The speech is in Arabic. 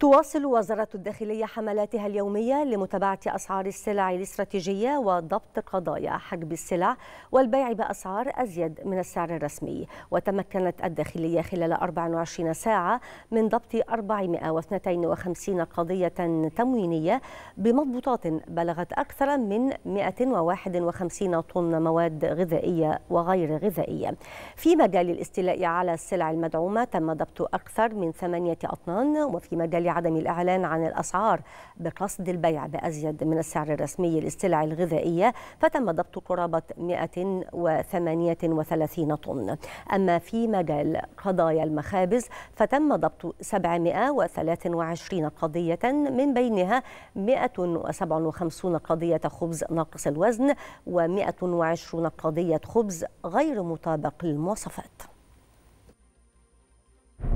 تواصل وزارة الداخلية حملاتها اليومية لمتابعة أسعار السلع الاستراتيجية وضبط قضايا حجب السلع والبيع بأسعار أزيد من السعر الرسمي وتمكنت الداخلية خلال 24 ساعة من ضبط 452 قضية تموينية بمضبوطات بلغت أكثر من 151 طن مواد غذائية وغير غذائية في مجال الاستيلاء على السلع المدعومة تم ضبط أكثر من ثمانية أطنان وفي مجال لعدم الإعلان عن الأسعار بقصد البيع بأزيد من السعر الرسمي للسلع الغذائية فتم ضبط قرابة 138 طن أما في مجال قضايا المخابز فتم ضبط 723 قضية من بينها 157 قضية خبز ناقص الوزن و120 قضية خبز غير مطابق للمواصفات